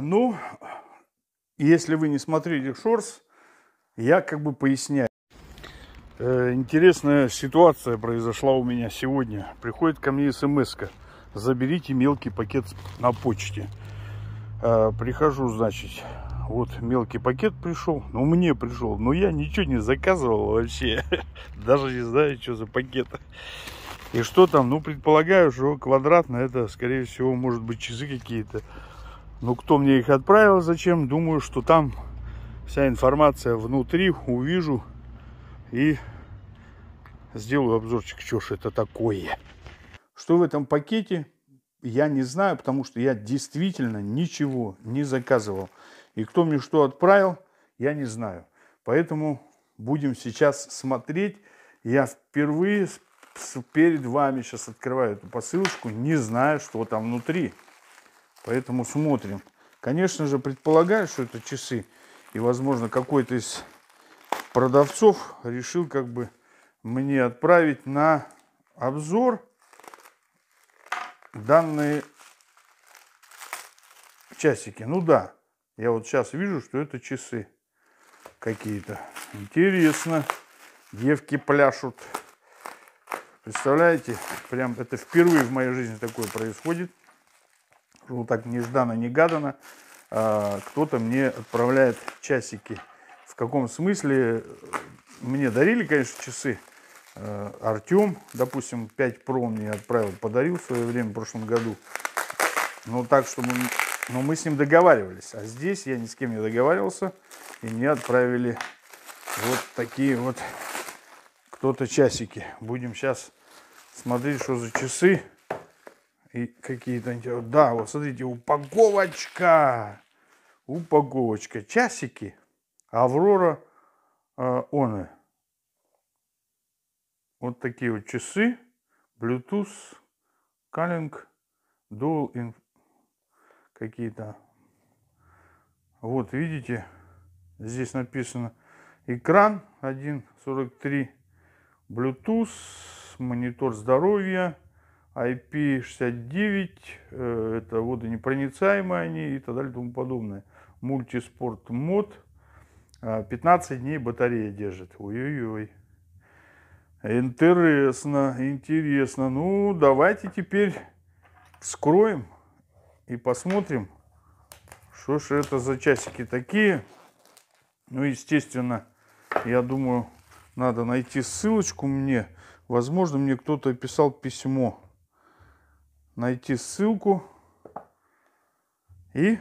ну, если вы не смотрели шорс, я как бы поясняю. Э, интересная ситуация произошла у меня сегодня. Приходит ко мне смс -ка. Заберите мелкий пакет на почте. Э, прихожу, значит, вот мелкий пакет пришел. Ну, мне пришел. Но я ничего не заказывал вообще. Даже не знаю, что за пакет. И что там? Ну, предполагаю, что квадратно это, скорее всего, может быть, часы какие-то. Ну кто мне их отправил, зачем, думаю, что там вся информация внутри, увижу и сделаю обзорчик, что же это такое. Что в этом пакете, я не знаю, потому что я действительно ничего не заказывал. И кто мне что отправил, я не знаю. Поэтому будем сейчас смотреть. Я впервые перед вами сейчас открываю эту посылочку, не знаю, что там внутри. Поэтому смотрим. Конечно же, предполагаю, что это часы. И, возможно, какой-то из продавцов решил как бы мне отправить на обзор данные часики. Ну да, я вот сейчас вижу, что это часы какие-то. Интересно. Девки пляшут. Представляете? Прям это впервые в моей жизни такое происходит ну так нежданно-негаданно, а, кто-то мне отправляет часики. В каком смысле? Мне дарили, конечно, часы. Э, а, Артем, допустим, 5 Pro мне отправил, подарил в свое время, в прошлом году. Но ну, так, чтобы... Но ну, мы с ним договаривались. А здесь я ни с кем не договаривался. И мне отправили вот такие вот кто-то часики. Будем сейчас смотреть, что за часы. И какие-то... Да, вот смотрите, упаковочка. Упаковочка. Часики. Аврора э, Оны. Вот такие вот часы. Bluetooth. Calling Dual in... Какие-то. Вот, видите, здесь написано экран 1.43. Bluetooth. Монитор здоровья IP69, э, это водонепроницаемые они и так далее и тому подобное. Мультиспорт мод, 15 а, дней батарея держит. Ой-ой-ой. Интересно, интересно. Ну, давайте теперь вскроем и посмотрим, что же это за часики такие. Ну, естественно, я думаю, надо найти ссылочку мне. Возможно, мне кто-то писал письмо найти ссылку и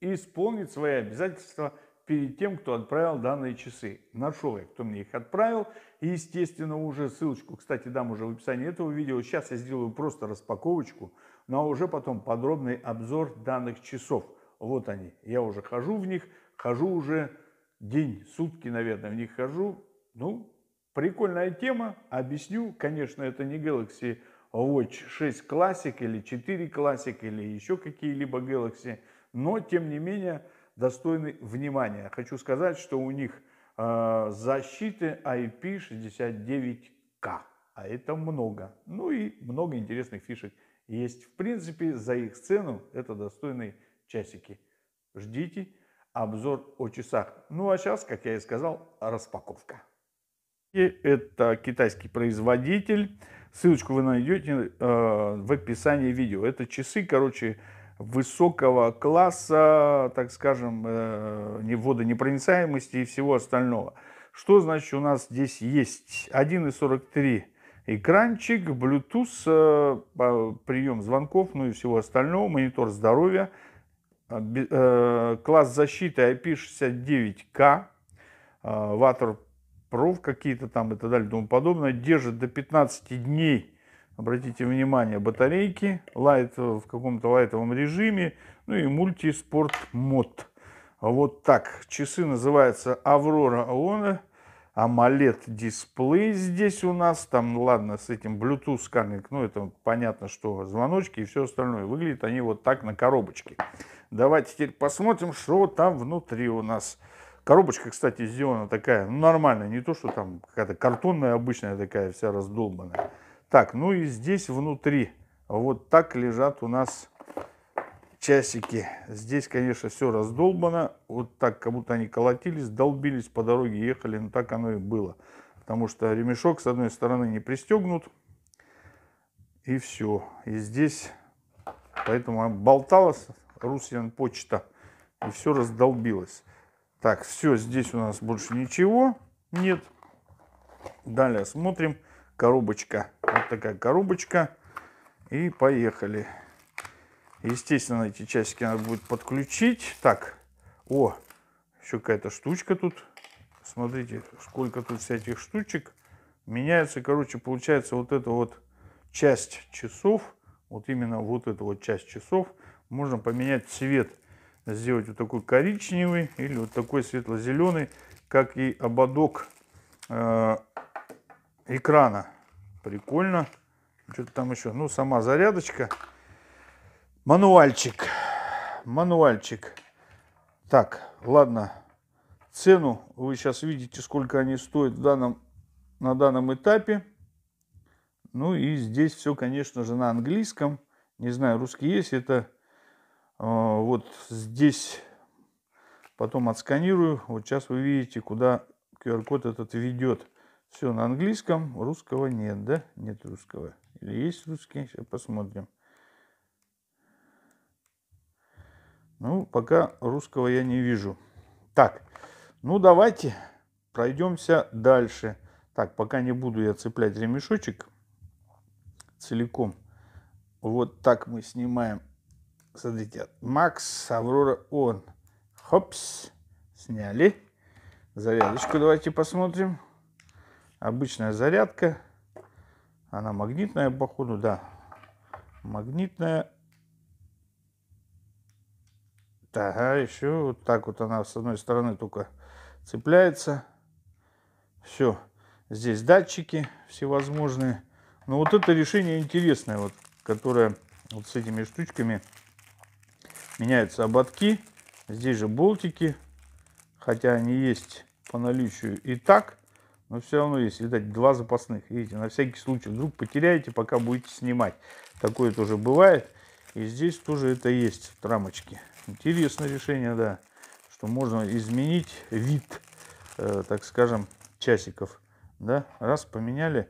исполнить свои обязательства перед тем, кто отправил данные часы. Нашел я, кто мне их отправил. И, естественно, уже ссылочку, кстати, дам уже в описании этого видео. Сейчас я сделаю просто распаковочку, но уже потом подробный обзор данных часов. Вот они. Я уже хожу в них, хожу уже день, сутки, наверное, в них хожу. Ну, прикольная тема. Объясню. Конечно, это не Galaxy Watch 6 Classic или 4 Classic или еще какие-либо Galaxy, но тем не менее достойны внимания. Хочу сказать, что у них э, защиты IP69K, а это много. Ну и много интересных фишек есть. В принципе, за их цену это достойные часики. Ждите обзор о часах. Ну а сейчас, как я и сказал, распаковка. Это китайский производитель. Ссылочку вы найдете э, в описании видео. Это часы, короче, высокого класса, так скажем, э, не водонепроницаемости и всего остального. Что значит у нас здесь есть? 1,43 экранчик, Bluetooth, э, прием звонков, ну и всего остального, монитор здоровья, класс защиты IP69K, ватер проф какие-то там и так далее и тому подобное, держит до 15 дней, обратите внимание, батарейки, лайт в каком-то лайтовом режиме, ну и мультиспорт мод. Вот так. Часы называются Аврора Аона. Амалет дисплей здесь у нас, там, ладно, с этим Bluetooth сканинг, ну, это понятно, что звоночки и все остальное. Выглядят они вот так на коробочке. Давайте теперь посмотрим, что там внутри у нас. Коробочка, кстати, сделана такая, ну, нормальная, не то, что там какая-то картонная обычная такая, вся раздолбанная. Так, ну и здесь внутри вот так лежат у нас часики. Здесь, конечно, все раздолбано. Вот так, как будто они колотились, долбились по дороге, ехали. Но так оно и было. Потому что ремешок с одной стороны не пристегнут. И все. И здесь, поэтому болталась Русьян почта. И все раздолбилось. Так, все, здесь у нас больше ничего нет. Далее смотрим. Коробочка. Вот такая коробочка. И поехали. Естественно, эти часики надо будет подключить. Так, о, еще какая-то штучка тут. Смотрите, сколько тут всяких штучек. Меняется, короче, получается вот эта вот часть часов. Вот именно вот эта вот часть часов. Можно поменять цвет сделать вот такой коричневый или вот такой светло-зеленый, как и ободок э, экрана. Прикольно. Что-то там еще. Ну, сама зарядочка. Мануальчик. Мануальчик. Так, ладно. Цену вы сейчас видите, сколько они стоят в данном, на данном этапе. Ну и здесь все, конечно же, на английском. Не знаю, русский есть. Это а, вот здесь потом отсканирую. Вот сейчас вы видите, куда QR-код этот ведет. Все на английском, русского нет, да? Нет русского. Или есть русский? Сейчас посмотрим. Ну, пока русского я не вижу. Так, ну давайте пройдемся дальше. Так, пока не буду я цеплять ремешочек целиком. Вот так мы снимаем смотрите, Макс, Аврора, он. Хопс, сняли. Зарядочку давайте посмотрим. Обычная зарядка. Она магнитная, походу, да. Магнитная. Ага, еще вот так вот она с одной стороны только цепляется. Все. Здесь датчики всевозможные. Но вот это решение интересное, вот, которое вот с этими штучками меняются ободки, здесь же болтики, хотя они есть по наличию и так, но все равно есть, видать, два запасных, видите, на всякий случай, вдруг потеряете, пока будете снимать, такое тоже бывает, и здесь тоже это есть, в рамочке. Интересное решение, да, что можно изменить вид, э, так скажем, часиков, да, раз поменяли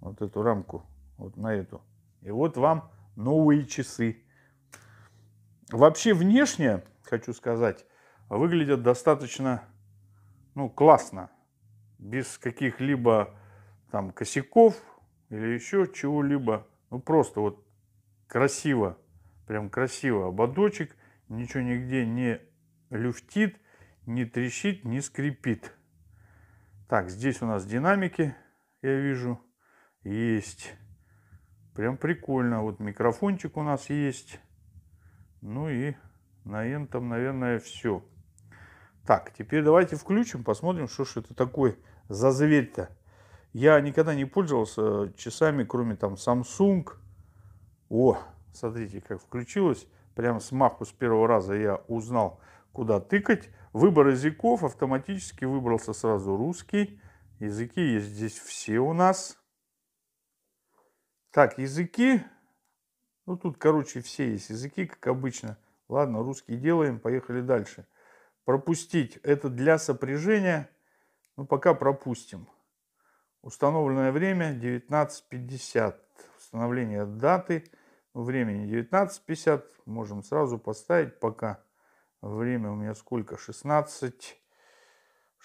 вот эту рамку, вот на эту, и вот вам новые часы. Вообще внешне, хочу сказать, выглядят достаточно ну, классно. Без каких-либо там косяков или еще чего-либо. Ну просто вот красиво, прям красиво ободочек. Ничего нигде не люфтит, не трещит, не скрипит. Так, здесь у нас динамики, я вижу, есть. Прям прикольно. Вот микрофончик у нас есть. Ну и на этом, наверное, все. Так, теперь давайте включим, посмотрим, что же это такое за зверь-то. Я никогда не пользовался э, часами, кроме там Samsung. О, смотрите, как включилось. Прям с маху с первого раза я узнал, куда тыкать. Выбор языков автоматически выбрался сразу русский. Языки есть здесь все у нас. Так, языки ну, тут, короче, все есть языки, как обычно. Ладно, русский делаем, поехали дальше. Пропустить это для сопряжения. Ну, пока пропустим. Установленное время 19.50. Установление даты. Времени 19.50. Можем сразу поставить пока. Время у меня сколько? 16.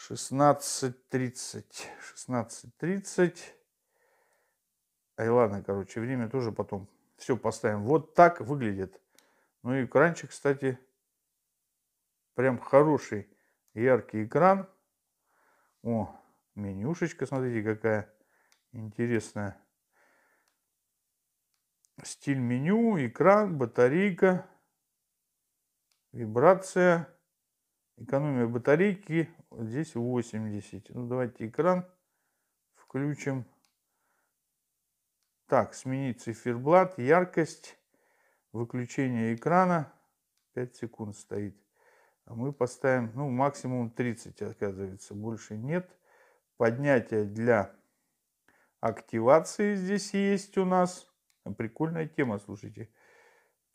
16.30. 16.30. Ай, ладно, короче, время тоже потом все поставим. Вот так выглядит. Ну и экранчик, кстати, прям хороший, яркий экран. О, менюшечка, смотрите, какая интересная. Стиль меню, экран, батарейка, вибрация, экономия батарейки. Вот здесь 80. Ну, давайте экран включим. Так, сменить циферблат, яркость, выключение экрана. 5 секунд стоит. А мы поставим, ну, максимум 30, оказывается, больше нет. Поднятие для активации здесь есть у нас. Прикольная тема, слушайте.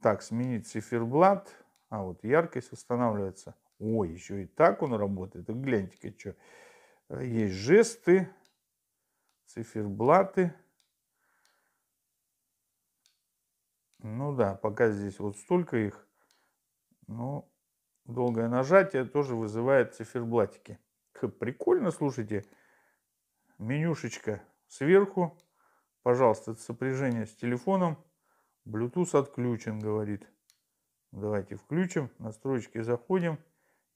Так, сменить циферблат. А вот яркость устанавливается. О, еще и так он работает. Гляньте-ка, что. Э, есть жесты, циферблаты. Ну да, пока здесь вот столько их. Но долгое нажатие тоже вызывает циферблатики. Прикольно, слушайте. Менюшечка сверху. Пожалуйста, сопряжение с телефоном. Bluetooth отключен, говорит. Давайте включим. Настройки заходим.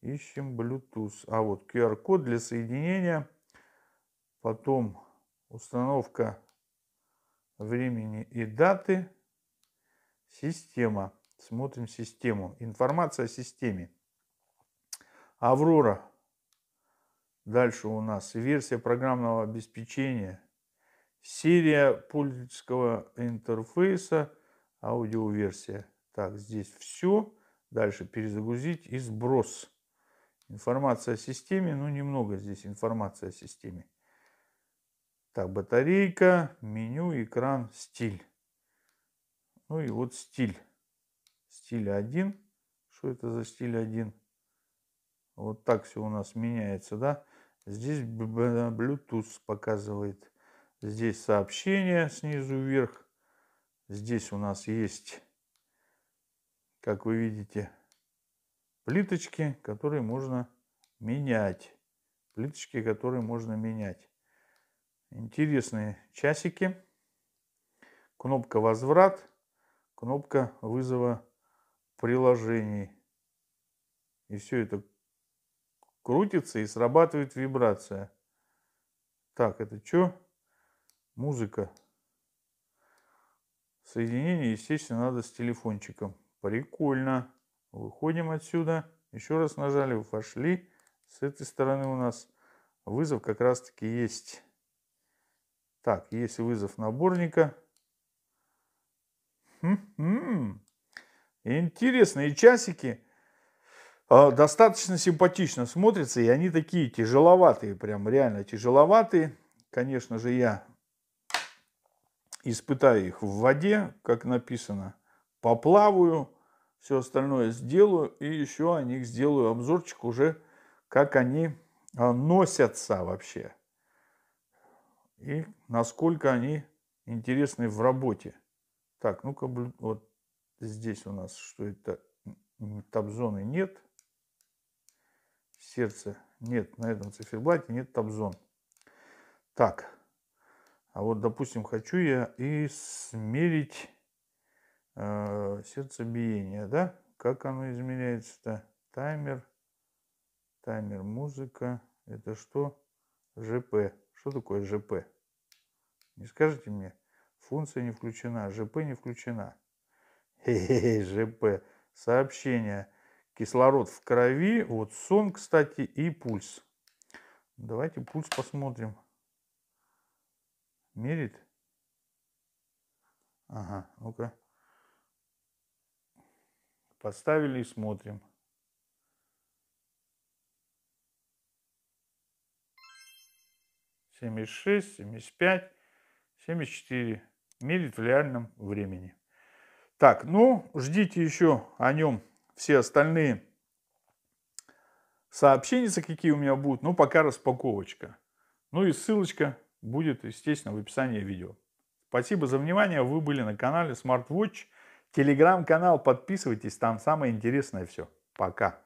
Ищем Bluetooth. А вот QR-код для соединения. Потом установка времени и даты. Система. Смотрим систему. Информация о системе. Аврора. Дальше у нас версия программного обеспечения. Серия пользовательского интерфейса. Аудиоверсия. Так, здесь все. Дальше перезагрузить и сброс. Информация о системе. Ну, немного здесь информации о системе. Так, батарейка, меню, экран, стиль. Ну и вот стиль. Стиль 1. Что это за стиль 1? Вот так все у нас меняется, да? Здесь Bluetooth показывает. Здесь сообщение снизу вверх. Здесь у нас есть, как вы видите, плиточки, которые можно менять. Плиточки, которые можно менять. Интересные часики. Кнопка «Возврат» кнопка вызова приложений. И все это крутится и срабатывает вибрация. Так, это что? Музыка. Соединение, естественно, надо с телефончиком. Прикольно. Выходим отсюда. Еще раз нажали, вошли. С этой стороны у нас вызов как раз-таки есть. Так, есть вызов наборника м м Интересные часики. А, достаточно симпатично смотрятся, и они такие тяжеловатые, прям реально тяжеловатые. Конечно же, я испытаю их в воде, как написано, поплаваю, все остальное сделаю, и еще о них сделаю обзорчик уже, как они а, носятся вообще, и насколько они интересны в работе. Так, ну-ка, вот здесь у нас что это? Табзоны нет. Сердце нет. На этом циферблате нет табзон. Так. А вот, допустим, хочу я и смерить э, сердцебиение, да? Как оно измеряется-то? Таймер. Таймер музыка. Это что? ЖП. Что такое ЖП? Не скажете мне? Функция не включена, ЖП не включена. Хе-хе-хе, ЖП. Сообщение. Кислород в крови. Вот сон, кстати, и пульс. Давайте пульс посмотрим. Мерит? Ага, ну-ка. Поставили и смотрим. Семьдесят шесть, семьдесят пять, семьдесят четыре мерить в реальном времени. Так, ну, ждите еще о нем все остальные сообщения, какие у меня будут. Ну, пока распаковочка. Ну и ссылочка будет, естественно, в описании видео. Спасибо за внимание. Вы были на канале SmartWatch. Телеграм-канал. Подписывайтесь. Там самое интересное все. Пока.